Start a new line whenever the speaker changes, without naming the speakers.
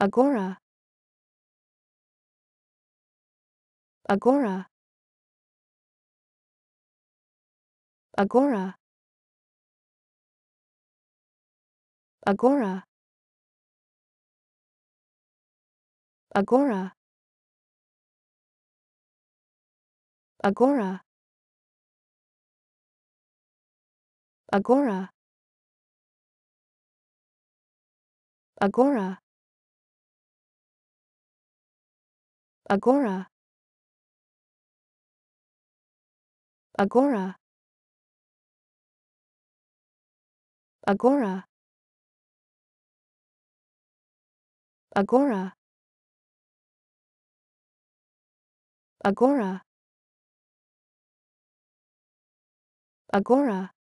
Agora. Agora. Agora. Agora. Agora. Agora. Agora. Agora. Agora. Agora. Agora. Agora. Agora. Agora.